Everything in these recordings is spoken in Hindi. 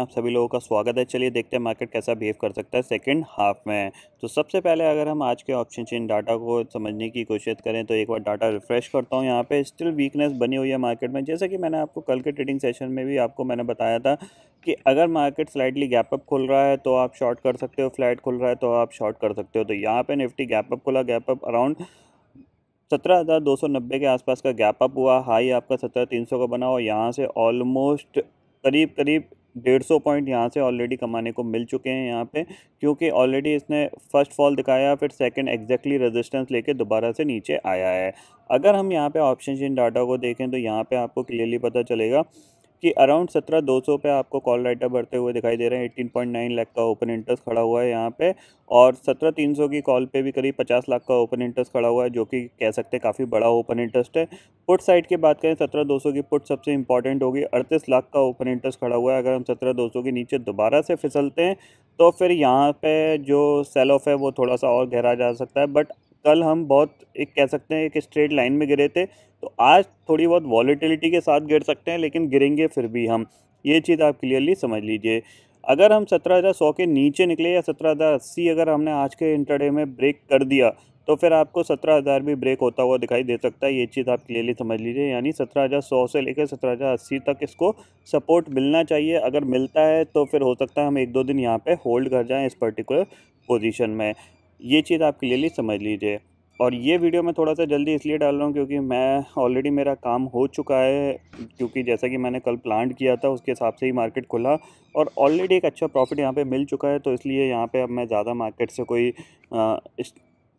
आप सभी लोगों का स्वागत है चलिए देखते हैं मार्केट कैसा बिहेव कर सकता है सेकंड हाफ में तो सबसे पहले अगर हम आज के ऑप्शन चेन डाटा को समझने की कोशिश करें तो एक बार डाटा रिफ्रेश करता हूँ यहाँ पे स्टिल वीकनेस बनी हुई है मार्केट में जैसे कि मैंने आपको कल के ट्रेडिंग सेशन में भी आपको मैंने बताया था कि अगर मार्केट स्लाइडली गैप अप खुल रहा है तो आप शॉर्ट कर सकते हो फ्लैट खुल रहा है तो आप शॉर्ट कर सकते हो तो यहाँ पर निफ्टी गैप अप खुला गैप अप अराउंड सत्रह हज़ार दो सौ नब्बे के आसपास का गैप अप हुआ हाई आपका सत्रह तीन सौ का बना और यहाँ से ऑलमोस्ट करीब करीब डेढ़ सौ पॉइंट यहाँ से ऑलरेडी कमाने को मिल चुके हैं यहाँ पे क्योंकि ऑलरेडी इसने फर्स्ट फॉल दिखाया फिर सेकंड एग्जैक्टली रेजिस्टेंस लेके दोबारा से नीचे आया है अगर हम यहाँ पे ऑप्शन इन डाटा को देखें तो यहाँ पे आपको क्लियरली पता चलेगा कि अराउंड सत्रह दो सौ पे आपको कॉल राइटर भरते हुए दिखाई दे रहे हैं एट्टीन पॉइंट नाइन लाख का ओपन इंटरेस्ट खड़ा हुआ है यहाँ पे और सत्रह तीन सौ की कॉल पे भी करीब पचास लाख का ओपन इंटरेस्ट खड़ा हुआ है जो कि कह सकते हैं काफ़ी बड़ा ओपन इंटरेस्ट है पुट साइड की बात करें सत्रह दो सौ की पुट सबसे इंपॉर्टेंट होगी अड़तीस लाख का ओपन इंटरेस्ट खड़ा हुआ है अगर हम सत्रह दो सौ के नीचे दोबारा से फिसलते हैं तो फिर यहाँ पे जो सेल ऑफ है वो थोड़ा सा और गहरा जा सकता है बट कल हम बहुत एक कह सकते हैं एक स्ट्रेट लाइन में गिरे थे तो आज थोड़ी बहुत वॉलीटिलिटी के साथ गिर सकते हैं लेकिन गिरेंगे फिर भी हम ये चीज़ आप क्लियरली समझ लीजिए अगर हम सत्रह हज़ार सौ के नीचे निकले या सत्रह हज़ार अस्सी अगर हमने आज के इंटरडे में ब्रेक कर दिया तो फिर आपको सत्रह हज़ार भी ब्रेक होता हुआ दिखाई दे सकता है ये चीज़ आप क्लियरली समझ लीजिए यानी सत्रह हज़ार सौ से लेकर सत्रह हज़ार अस्सी तक इसको सपोर्ट मिलना चाहिए अगर मिलता है तो फिर हो सकता है हम एक दो दिन यहाँ पे होल्ड कर जाएं इस पर्टिकुलर पोजीशन में ये चीज़ आप क्लियरली समझ लीजिए और ये वीडियो मैं थोड़ा सा जल्दी इसलिए डाल रहा हूँ क्योंकि मैं ऑलरेडी मेरा काम हो चुका है क्योंकि जैसा कि मैंने कल प्लांट किया था उसके हिसाब से ही मार्केट खुला और ऑलरेडी एक अच्छा प्रॉफिट यहाँ पे मिल चुका है तो इसलिए यहाँ पे अब मैं ज़्यादा मार्केट से कोई आ, इस,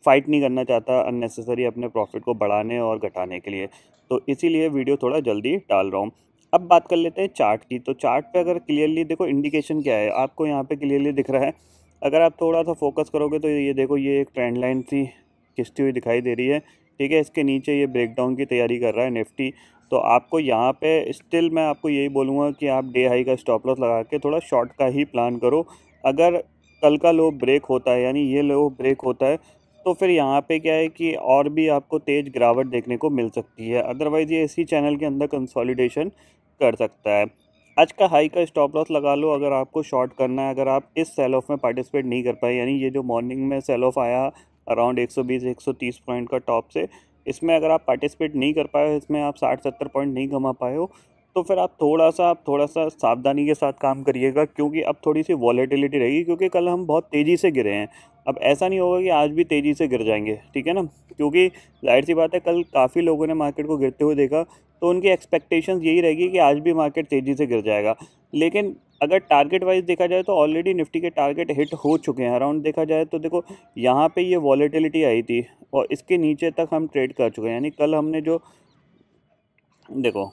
फ़ाइट नहीं करना चाहता अननेसेसरी अपने प्रॉफिट को बढ़ाने और घटाने के लिए तो इसी वीडियो थोड़ा जल्दी डाल रहा हूँ अब बात कर लेते हैं चार्ट की तो चार्ट पे अगर क्लियरली देखो इंडिकेशन क्या है आपको यहाँ पर क्लियरली दिख रहा है अगर आप थोड़ा सा फोकस करोगे तो ये देखो ये एक ट्रेंड लाइन सी खिंचती हुई दिखाई दे रही है ठीक है इसके नीचे ये ब्रेकडाउन की तैयारी कर रहा है निफ्टी तो आपको यहाँ पे स्टिल मैं आपको यही बोलूँगा कि आप डे हाई का स्टॉप लॉस लगा के थोड़ा शॉर्ट का ही प्लान करो अगर कल का लो ब्रेक होता है यानी ये लो ब्रेक होता है तो फिर यहाँ पे क्या है कि और भी आपको तेज़ गिरावट देखने को मिल सकती है अदरवाइज़ ये इसी चैनल के अंदर कंसोलिडेशन कर सकता है आज का हाई का स्टॉप लॉस लगा लो अगर आपको शॉर्ट करना है अगर आप इस सेल ऑफ में पार्टिसिपेट नहीं कर पाए यानी ये जो मॉर्निंग में सेल ऑफ आया अराउंड 120 130 पॉइंट का टॉप से इसमें अगर आप पार्टिसिपेट नहीं कर पाए हो इसमें आप 60 70 पॉइंट नहीं कमा पाए हो तो फिर आप थोड़ा सा आप थोड़ा सा सावधानी के साथ काम करिएगा क्योंकि अब थोड़ी सी वॉलेटिलिटी रहेगी क्योंकि कल हम बहुत तेज़ी से गिरे हैं अब ऐसा नहीं होगा कि आज भी तेज़ी से गिर जाएंगे ठीक है ना क्योंकि जाहिर सी बात है कल काफ़ी लोगों ने मार्केट को गिरते हुए देखा तो उनकी एक्सपेक्टेशन यही रहेगी कि आज भी मार्केट तेज़ी से गिर जाएगा लेकिन अगर टारगेट वाइज देखा जाए तो ऑलरेडी निफ्टी के टारगेट हिट हो चुके हैं अराउंड देखा जाए तो देखो यहाँ पे ये वॉलेटिलिटी आई थी और इसके नीचे तक हम ट्रेड कर चुके हैं यानी कल हमने जो देखो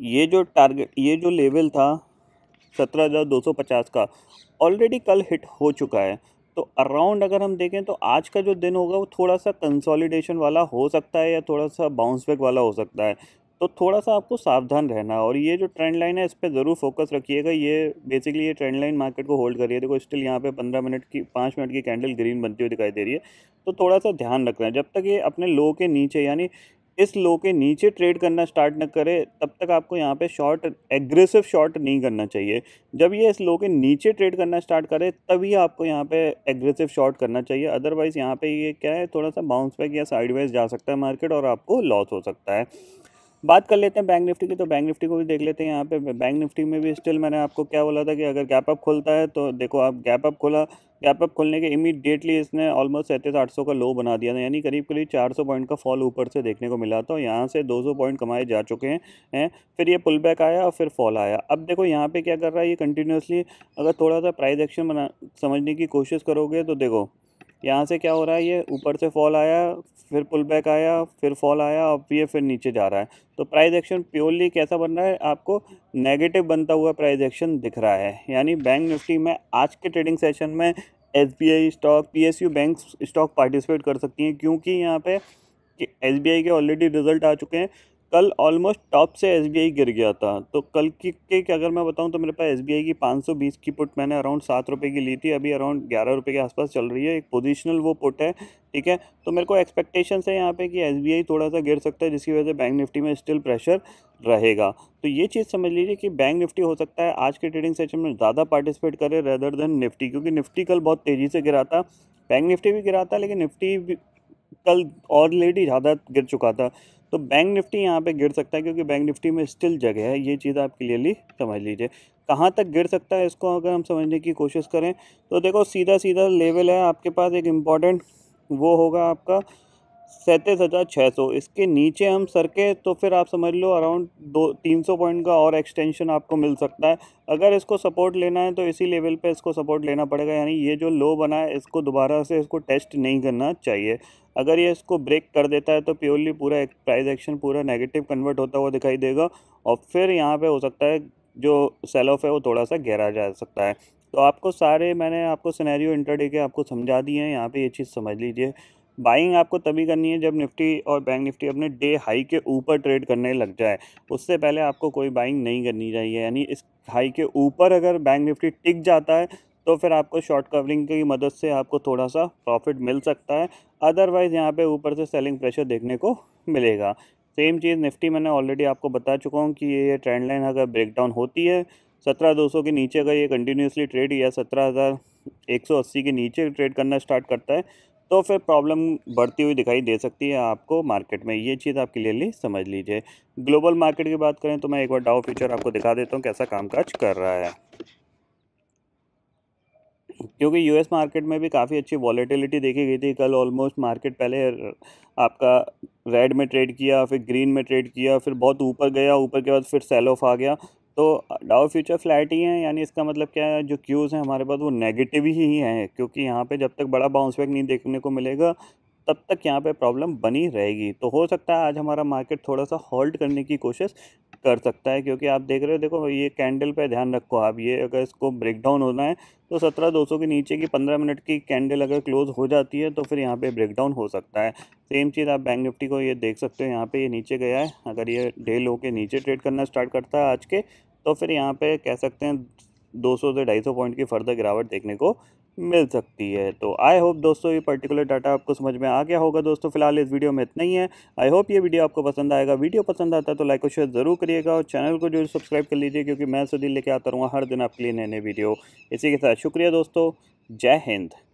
ये जो टारगेट ये जो लेवल था 17,250 का ऑलरेडी कल हिट हो चुका है तो अराउंड अगर हम देखें तो आज का जो दिन होगा वो थोड़ा सा कंसोलिडेशन वाला हो सकता है या थोड़ा सा बाउंस बैक वाला हो सकता है तो थोड़ा सा आपको सावधान रहना और ये जो ट्रेंड लाइन है इस पर ज़रूर फोकस रखिएगा ये बेसिकली ये ट्रेंड लाइन मार्केट को होल्ड करिए देखो स्टिल यहाँ पे पंद्रह मिनट की पाँच मिनट की कैंडल ग्रीन बनती हुई दिखाई दे रही है तो थोड़ा सा ध्यान रखना है जब तक ये अपने लो के नीचे यानी इस लो के नीचे ट्रेड करना स्टार्ट न करे तब तक आपको यहाँ पे शॉर्ट एग्रेसिव शॉर्ट नहीं करना चाहिए जब ये इस लो के नीचे ट्रेड करना स्टार्ट करे तभी आपको यहाँ पे एग्रेसिव शॉर्ट करना चाहिए अदरवाइज़ यहाँ पे ये क्या है थोड़ा सा बाउंस बैक या साइडवाइज जा सकता है मार्केट और आपको लॉस हो सकता है बात कर लेते हैं बैंक निफ्टी की तो बैंक निफ्टी को भी देख लेते हैं यहाँ पे बैंक निफ्टी में भी स्टिल मैंने आपको क्या बोला था कि अगर गैप अप खोलता है तो देखो आप गैप अप खोला गैप अप खोलने के इमीडिएटली इसने ऑलमोस्ट सैंतीस आठ सौ का लो बना दिया था यानी करीब करीब चार सौ पॉइंट का फॉल ऊपर से देखने को मिला था और यहाँ से दो सौ पॉइंट कमाए जा चुके हैं फिर ये पुल बैक आया और फिर फॉल आया अब देखो यहाँ पे क्या कर रहा है ये कंटिन्यूसली अगर थोड़ा सा प्राइस एक्शन बना समझने की कोशिश करोगे तो देखो यहाँ से क्या हो रहा है ये ऊपर से फॉल आया फिर पुल बैक आया फिर फॉल आया अब ये फिर नीचे जा रहा है तो प्राइस एक्शन प्योरली कैसा बन रहा है आपको नेगेटिव बनता हुआ प्राइस एक्शन दिख रहा है यानी बैंक निफ्टी में आज के ट्रेडिंग सेशन में S stock P bank stock participate कर सकती हैं क्योंकि यहाँ पर एस के ऑलरेडी रिजल्ट आ चुके हैं कल ऑलमोस्ट टॉप से एस गिर गया था तो कल की के अगर मैं बताऊं तो मेरे पास एस की 520 की पुट मैंने अराउंड सात रुपये की ली थी अभी अराउंड ग्यारह रुपये के आसपास चल रही है एक पोजिशनल वो पुट है ठीक है तो मेरे को एक्सपेक्टेशन है यहाँ पे कि एस थोड़ा सा गिर सकता है जिसकी वजह से बैंक निफ्टी में स्टिल प्रेशर रहेगा तो ये चीज़ समझ लीजिए कि बैंक निफ्टी हो सकता है आज के ट्रेडिंग सेशन में ज़्यादा पार्टिसिपेट करे रेदर देन निफ्टी क्योंकि निफ्टी कल बहुत तेज़ी से गिरा था बैंक निफ्टी भी गिरा था लेकिन निफ्टी कल ऑलरेडी ज़्यादा गिर चुका था तो बैंक निफ्टी यहाँ पे गिर सकता है क्योंकि बैंक निफ्टी में स्टिल जगह है ये चीज़ आप क्लियरली समझ लीजिए कहाँ तक गिर सकता है इसको अगर हम समझने की कोशिश करें तो देखो सीधा सीधा लेवल है आपके पास एक इम्पॉर्टेंट वो होगा आपका सैंतीस हज़ार छः सौ इसके नीचे हम सर के तो फिर आप समझ लो अराउंड दो तीन सौ पॉइंट का और एक्सटेंशन आपको मिल सकता है अगर इसको सपोर्ट लेना है तो इसी लेवल पे इसको सपोर्ट लेना पड़ेगा यानी ये जो लो बना है इसको दोबारा से इसको टेस्ट नहीं करना चाहिए अगर ये इसको ब्रेक कर देता है तो प्योरली पूरा एक, प्राइज एक्शन पूरा नेगेटिव कन्वर्ट होता हुआ दिखाई देगा और फिर यहाँ पर हो सकता है जो सेल ऑफ है वो थोड़ा सा गहरा जा सकता है तो आपको सारे मैंने आपको सिनेरियो इंटरडे के आपको समझा दिए हैं यहाँ पे ये चीज़ समझ लीजिए बाइंग आपको तभी करनी है जब निफ्टी और बैंक निफ्टी अपने डे हाई के ऊपर ट्रेड करने लग जाए उससे पहले आपको कोई बाइंग नहीं करनी चाहिए यानी इस हाई के ऊपर अगर बैंक निफ्टी टिक जाता है तो फिर आपको शॉर्ट कवरिंग की मदद से आपको थोड़ा सा प्रॉफिट मिल सकता है अदरवाइज़ यहाँ पे ऊपर से सेलिंग प्रेशर देखने को मिलेगा सेम चीज़ निफ्टी मैंने ऑलरेडी आपको बता चुका हूँ कि ये ट्रेंड लाइन अगर ब्रेकडाउन होती है सत्रह दो सौ के नीचे अगर ये कंटिन्यूसली ट्रेड या सत्रह हज़ार एक सौ अस्सी के नीचे ट्रेड करना स्टार्ट करता है तो फिर प्रॉब्लम बढ़ती हुई दिखाई दे सकती है आपको मार्केट में ये चीज़ आप क्लियरली समझ लीजिए ग्लोबल मार्केट की बात करें तो मैं एक बार डाउ फ्यूचर आपको दिखा देता हूँ कैसा कामकाज कर रहा है क्योंकि यूएस मार्केट में भी काफ़ी अच्छी वॉलीटिलिटी देखी गई थी कल ऑलमोस्ट मार्केट पहले आपका रेड में ट्रेड किया फिर ग्रीन में ट्रेड किया फिर बहुत ऊपर गया ऊपर के बाद फिर सेल ऑफ आ गया तो डाओ फ्यूचर फ्लैट ही हैं यानी इसका मतलब क्या है जो क्यूज़ हैं हमारे पास वो नेगेटिव ही हैं क्योंकि यहाँ पे जब तक बड़ा बाउंस बैक नहीं देखने को मिलेगा तब तक यहाँ पे प्रॉब्लम बनी रहेगी तो हो सकता है आज हमारा मार्केट थोड़ा सा होल्ड करने की कोशिश कर सकता है क्योंकि आप देख रहे हो देखो ये कैंडल पे ध्यान रखो आप ये अगर इसको ब्रेक डाउन होना है तो सत्रह दो सौ के नीचे की पंद्रह मिनट की कैंडल अगर क्लोज हो जाती है तो फिर यहाँ पे ब्रेक डाउन हो सकता है सेम चीज़ आप बैंक निफ्टी को ये देख सकते हो यहाँ पे ये नीचे गया है अगर ये डे लो के नीचे ट्रेड करना स्टार्ट करता है आज के तो फिर यहाँ पे कह सकते हैं 200 से 250 पॉइंट की फर्दर गिरावट देखने को मिल सकती है तो आई होप दोस्तों ये पर्टिकुलर डाटा आपको समझ में आ गया होगा दोस्तों फिलहाल इस वीडियो में इतना ही है आई होप ये वीडियो आपको पसंद आएगा वीडियो पसंद आता है तो लाइक और शेयर ज़रूर करिएगा और चैनल को जो सब्सक्राइब कर लीजिए क्योंकि मैं सुधीर लेके आता रहूँगा हर दिन आपके लिए नए नए वीडियो इसी के साथ शुक्रिया दोस्तों जय हिंद